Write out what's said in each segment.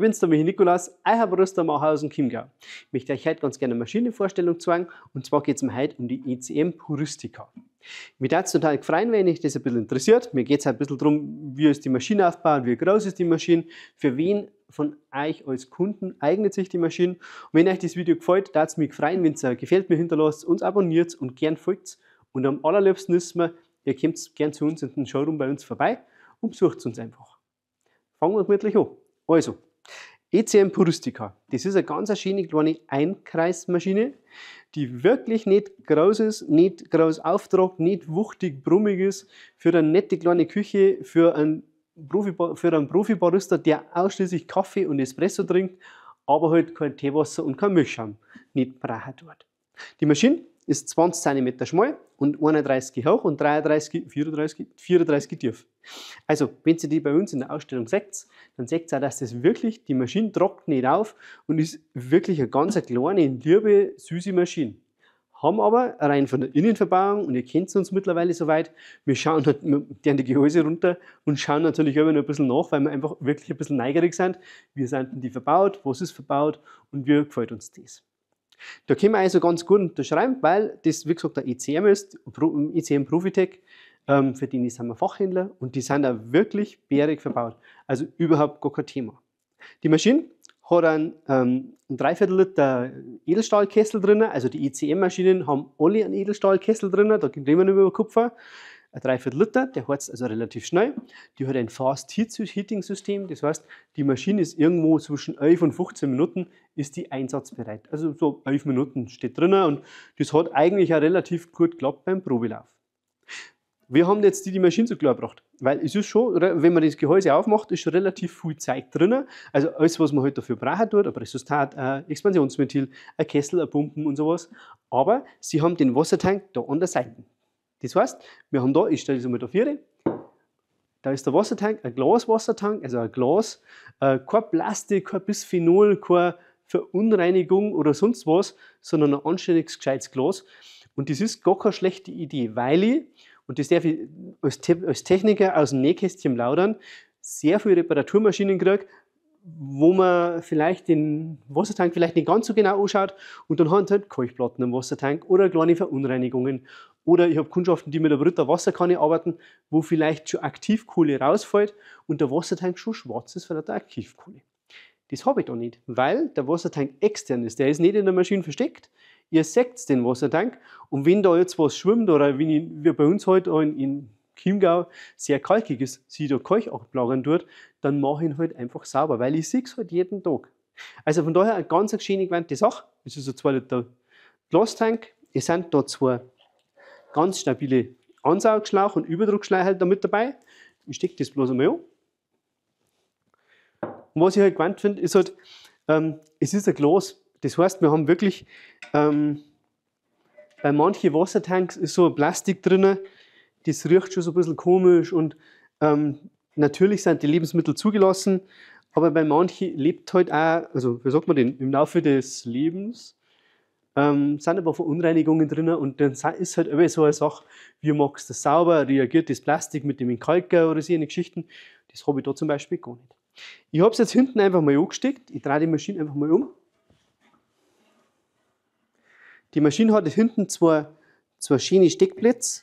Ich bin's, der Michi Nikolas, ich habe Rüstermacher aus dem Chiemgau. Ich möchte euch heute ganz gerne eine Maschinenvorstellung zeigen und zwar geht es mir heute um die ECM Puristica. Mich würde es total freuen, wenn euch das ein bisschen interessiert. Mir geht es ein bisschen darum, wie ist die Maschine aufgebaut, wie groß ist die Maschine, für wen von euch als Kunden eignet sich die Maschine. Und wenn euch das Video gefällt, würde es mich freuen, wenn es euch gefällt, mir hinterlasst, uns abonniert und gern folgt. Und am allerliebsten ist mir, ihr kommt gern zu uns in den Showroom bei uns vorbei und besucht uns einfach. Fangen wir gemütlich an. Also, ECM Puristica, das ist eine ganz schöne kleine Einkreismaschine, die wirklich nicht groß ist, nicht groß auftragt, nicht wuchtig, brummig ist, für eine nette kleine Küche, für einen, Profi, für einen Profibarista, der ausschließlich Kaffee und Espresso trinkt, aber halt kein Teewasser und kein Milchschaum nicht braucht dort. Die Maschine ist 20 cm schmal und 31 hoch und 33, 34, 34 tief. Also, wenn ihr die bei uns in der Ausstellung seht, dann seht ihr auch, dass das wirklich, die Maschine trocknet nicht auf und ist wirklich eine ganz kleine, liebe, süße Maschine haben aber rein von der Innenverbauung, und ihr kennt uns mittlerweile soweit, wir schauen halt, wir die Gehäuse runter und schauen natürlich immer noch ein bisschen nach, weil wir einfach wirklich ein bisschen neigerig sind. Wir sind die verbaut, was ist verbaut und wie gefällt uns das. Da können wir also ganz gut unterschreiben, weil das, wie gesagt, der ECM ist, ECM Profitech, ähm, für den sind wir Fachhändler und die sind da wirklich bärig verbaut. Also überhaupt gar kein Thema. Die Maschine hat einen, ähm, einen Dreiviertel Liter Edelstahlkessel drin, also die ECM-Maschinen haben alle einen Edelstahlkessel drin, da reden wir nicht über Kupfer ein Dreiviertel Liter, der heizt also relativ schnell. Die hat ein Fast Heating System, das heißt, die Maschine ist irgendwo zwischen 11 und 15 Minuten ist die einsatzbereit. Also so 11 Minuten steht drinnen und das hat eigentlich auch relativ gut geklappt beim Probelauf. Wir haben jetzt die, die Maschine so klar gebracht, weil es ist schon, wenn man das Gehäuse aufmacht, ist schon relativ viel Zeit drinnen. Also alles, was man heute halt dafür braucht, dort, ein Pressostat, ein Expansionsventil, ein Kessel, ein Pumpen und sowas. Aber sie haben den Wassertank da an der Seite. Das heißt, wir haben da, ich stelle es einmal da vier, da ist der Wassertank, ein Glaswassertank, also ein Glas, äh, kein Plastik, kein Bisphenol, keine Verunreinigung oder sonst was, sondern ein anständiges, gescheites Glas. Und das ist gar keine schlechte Idee, weil ich, und das darf ich als, Te als Techniker aus dem Nähkästchen laudern, sehr viele Reparaturmaschinen kriege, wo man vielleicht den Wassertank vielleicht nicht ganz so genau anschaut und dann haben sie halt Kalkplatten im Wassertank oder kleine Verunreinigungen. Oder ich habe Kundschaften, die mit der Brütter Wasserkanne arbeiten, wo vielleicht schon Aktivkohle rausfällt und der Wassertank schon schwarz ist von der Aktivkohle. Das habe ich da nicht, weil der Wassertank extern ist. Der ist nicht in der Maschine versteckt. Ihr seht den Wassertank und wenn da jetzt was schwimmt oder wenn ich, wie bei uns heute halt in Chiemgau sehr kalkig ist, sie da Kalkablagern tut, dann mache ich ihn halt einfach sauber, weil ich sehe es halt jeden Tag. Also von daher eine ganz schön gewandte Sache. Es ist ein 2 Liter Glastank. Es sind da zwei ganz stabile Ansaugschlauch und Überdruckschlauch halt da mit dabei. Ich stecke das bloß einmal an. Und was ich halt gewandt finde, ist halt, ähm, es ist ein Glas. Das heißt, wir haben wirklich, ähm, bei manchen Wassertanks ist so ein Plastik drin, das riecht schon so ein bisschen komisch und ähm, natürlich sind die Lebensmittel zugelassen, aber bei manchen lebt halt auch, also wie sagt man denn, im Laufe des Lebens ähm, sind aber Verunreinigungen drin und dann ist halt immer so eine Sache, wie machst du das sauber, reagiert das Plastik mit dem Kalker oder so eine Geschichten. Das habe ich da zum Beispiel gar nicht. Ich habe es jetzt hinten einfach mal angesteckt. Ich drehe die Maschine einfach mal um. Die Maschine hat hinten zwei, zwei schöne Steckplätze,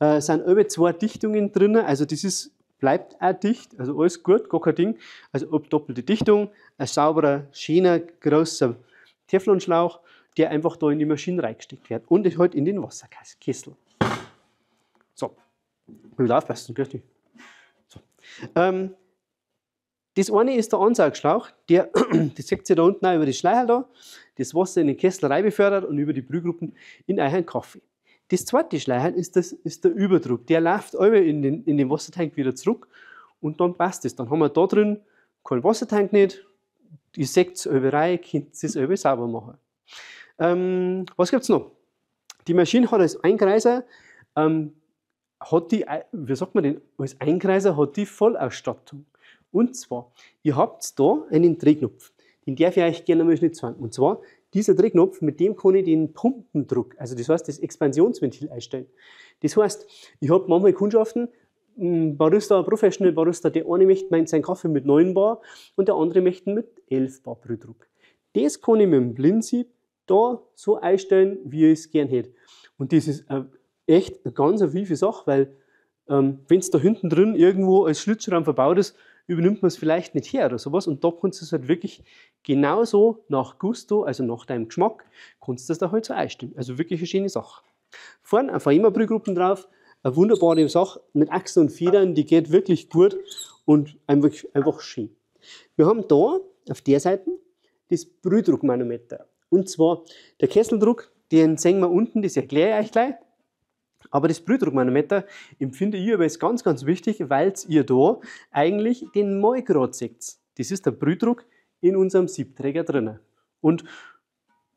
äh, sind alle zwei Dichtungen drin. Also das ist bleibt auch dicht, also alles gut, gar kein Ding. Also ob doppelte Dichtung, ein sauberer, schöner, großer Teflonschlauch, der einfach da in die Maschine reingesteckt wird und halt in den Wasserkessel. So, ich aufpassen, gell? So. Ähm, das eine ist der Ansaugschlauch, der, das seht ihr da unten auch über die Schleier da, das Wasser in den Kessel reinbefördert und über die Brühgruppen in euren Kaffee. Das zweite Schleier ist, das, ist der Überdruck. Der läuft alle in den, in den Wassertank wieder zurück und dann passt es. Dann haben wir da drin keinen Wassertank nicht. Ihr seht es überall, könnt es selber sauber machen. Ähm, was gibt es noch? Die Maschine hat als Einkreiser, ähm, hat die, wie sagt man denn, als Eingreiser hat die Vollausstattung. Und zwar, ihr habt da einen Drehknopf. Den darf ich euch gerne mal nicht zeigen. Und zwar, dieser Drehknopf, mit dem kann ich den Pumpendruck, also das heißt das Expansionsventil einstellen. Das heißt, ich habe manchmal Kundschaften, ein hm, Barista, Professional Barista, der eine möchte meint seinen Kaffee mit 9 Bar und der andere möchte mit 11 Bar Brühdruck. Das kann ich mit dem Blindsieb da so einstellen, wie ich es gern hätte. Und das ist äh, echt eine ganz eine Sache, weil ähm, wenn es da hinten drin irgendwo als Schlitzschramm verbaut ist, übernimmt man es vielleicht nicht her oder sowas. Und da kannst du es halt wirklich genauso nach Gusto, also nach deinem Geschmack, kannst du es da halt so einstellen. Also wirklich eine schöne Sache. Vorne einfach immer Brühgruppen drauf. Eine wunderbare Sache mit Achsen und Federn, die geht wirklich gut und einfach, einfach schön. Wir haben da auf der Seite das Brühdruckmanometer. Und zwar der Kesseldruck, den sehen wir unten, das erkläre ich euch gleich. Aber das Blutdruckmanometer empfinde ich aber als ganz, ganz wichtig, weil ihr da eigentlich den Maulgrad seht. Das ist der Brühdruck in unserem Siebträger drinnen. Und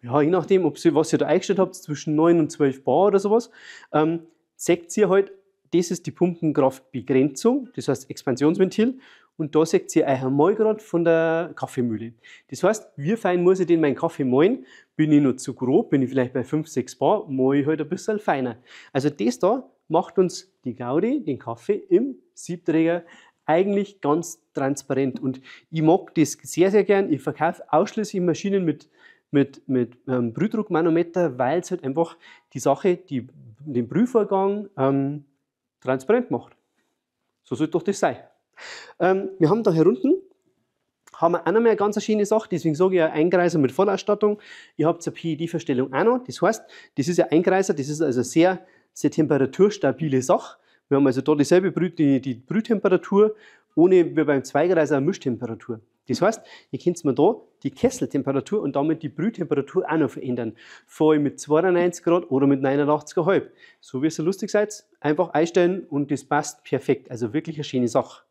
ja, je nachdem, ob sie, was ihr da eingestellt habt, zwischen 9 und 12 Bar oder sowas, ähm, seht ihr halt das ist die Pumpenkraftbegrenzung, das heißt Expansionsventil. Und da seht ihr euch einmal gerade von der Kaffeemühle. Das heißt, wie fein muss ich denn meinen Kaffee malen? Bin ich noch zu grob? Bin ich vielleicht bei 5, 6 Bar? Mal ich halt ein bisschen feiner. Also das da macht uns die Gaudi, den Kaffee im Siebträger, eigentlich ganz transparent. Und ich mag das sehr, sehr gern. Ich verkaufe ausschließlich Maschinen mit, mit, mit ähm, Brühdruckmanometer, weil es halt einfach die Sache, die, den Brühvorgang, ähm, transparent macht. So sollte doch das sein. Ähm, wir haben da hier unten haben wir auch noch mal eine ganz schöne Sache, deswegen sage ich ja Einkreiser mit Vollausstattung. Ihr habt zur PID-Verstellung auch noch, das heißt, das ist ja Eingreiser, das ist also sehr, sehr temperaturstabile Sache. Wir haben also da dieselbe Brüt, die, die Brühtemperatur, ohne wie beim Zweigreiser eine Mischtemperatur. Das heißt, ihr könnt mir da die Kesseltemperatur und damit die Brühtemperatur auch noch verändern. Vor allem mit 92 Grad oder mit 89,5. So wie es so lustig seid, einfach einstellen und das passt perfekt. Also wirklich eine schöne Sache.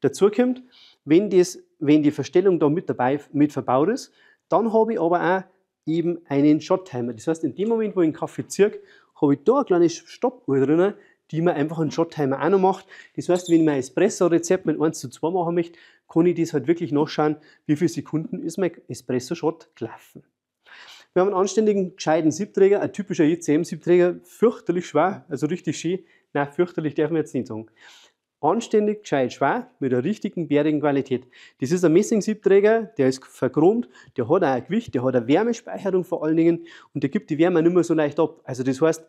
Dazu kommt, wenn, das, wenn die Verstellung da mit dabei mit verbaut ist, dann habe ich aber auch eben einen Shot-Timer. Das heißt, in dem Moment, wo ich einen Kaffee ziehe, habe ich da eine kleine Stoppuhr drin, die mir einfach einen Shot-Timer auch noch macht. Das heißt, wenn ich mein Espresso-Rezept mit 1 zu 2 machen möchte, kann ich das halt wirklich nachschauen, wie viele Sekunden ist mein Espresso-Shot gelaufen. Wir haben einen anständigen, gescheiten Siebträger, ein typischer ECM-Siebträger, fürchterlich schwer, also richtig schön. Nein, fürchterlich darf man jetzt nicht sagen. Anständig, gescheit, schwer, mit der richtigen, bärigen Qualität. Das ist ein Messing-Siebträger, der ist verchromt, der hat auch ein Gewicht, der hat eine Wärmespeicherung vor allen Dingen und der gibt die Wärme nicht mehr so leicht ab. Also das heißt,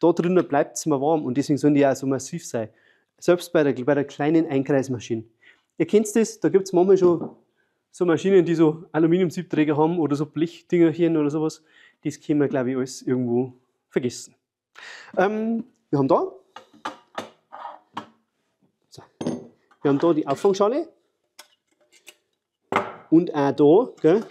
da drinnen bleibt es mir warm und deswegen sollen die auch so massiv sein. Selbst bei der, bei der kleinen Einkreismaschine. Ihr kennt das, da gibt es manchmal schon so Maschinen, die so Aluminiumsiebträger haben oder so Blechdingerchen oder sowas. Das können wir, glaube ich, alles irgendwo vergessen. Ähm, wir haben da so, wir haben da die Auffangschale und auch da gell,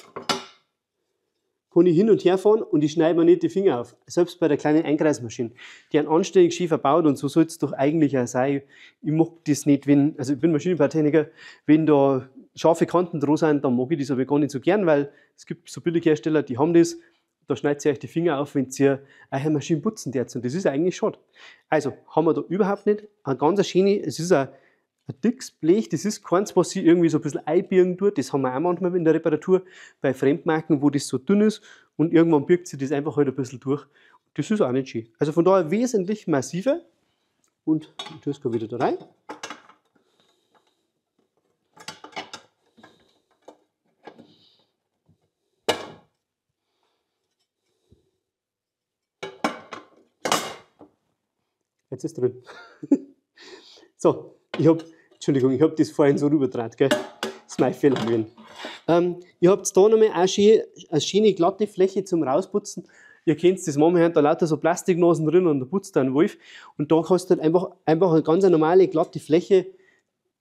kann ich hin und her fahren und ich schneide mir nicht die Finger auf. Selbst bei der kleinen Einkreismaschine, die einen anständig schief verbaut und so soll es doch eigentlich auch sein. Ich mag das nicht, wenn, also ich bin Maschinenbautechniker, wenn da scharfe Kanten dran sind, dann mag ich das aber gar nicht so gern, weil es gibt so billige Hersteller, die haben das, da schneidet ihr euch die Finger auf, wenn ihr eine Maschine putzen derzt. Und das ist eigentlich schade. Also haben wir da überhaupt nicht. Ein ganz schöne, es ist eine ein dickes Blech, das ist keins, was sie irgendwie so ein bisschen einbirgen tut. Das haben wir auch manchmal in der Reparatur bei Fremdmarken, wo das so dünn ist und irgendwann birgt sie das einfach halt ein bisschen durch. Das ist auch nicht schön. Also von daher wesentlich massiver. Und ich tue es wieder da rein. Jetzt ist drin. so, ich habe Entschuldigung, ich habe das vorhin so rübertragen, gell? Das ist mein Fehler gewesen. Ähm, ihr habt da nochmal eine, schöne, eine schöne glatte Fläche zum Rausputzen. Ihr kennt das momentan, da lauter so Plastiknasen drin und da putzt dann Wolf. Und da hast du halt einfach, einfach eine ganz normale glatte Fläche.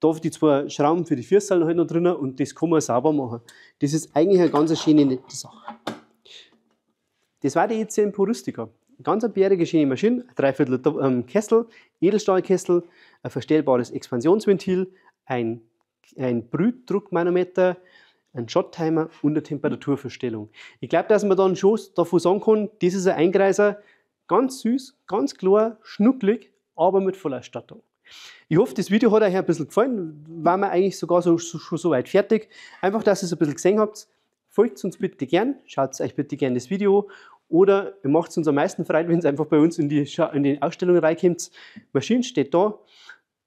Da auf die zwei Schrauben für die Füße halt noch drin und das kann man sauber machen. Das ist eigentlich eine ganz schöne nette Sache. Das war die ECM Porustica. Ganz eine bärige, schöne Maschine, dreiviertel ähm, Kessel, Edelstahlkessel, ein verstellbares Expansionsventil, ein, ein Brütdruckmanometer, ein Shot-Timer und eine Temperaturverstellung. Ich glaube, dass man dann schon davon sagen kann, das ist ein Eingreiser, ganz süß, ganz klar, schnucklig, aber mit Vollausstattung. Ich hoffe, das Video hat euch ein bisschen gefallen, waren wir eigentlich sogar so, so, schon so weit fertig. Einfach, dass ihr es ein bisschen gesehen habt, folgt uns bitte gern, schaut euch bitte gern das Video oder ihr macht es uns am meisten Freude, wenn es einfach bei uns in die, in die Ausstellung reinkommt. Die Maschine steht da,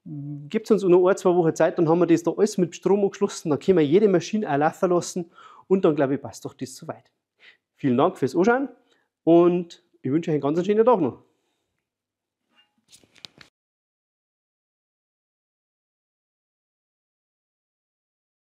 gibt es uns nur ein, zwei Wochen Zeit, dann haben wir das da alles mit Strom angeschlossen, dann können wir jede Maschine auch laufen lassen und dann glaube ich, passt doch das soweit. Vielen Dank fürs Anschauen und ich wünsche euch einen ganz schönen Tag noch.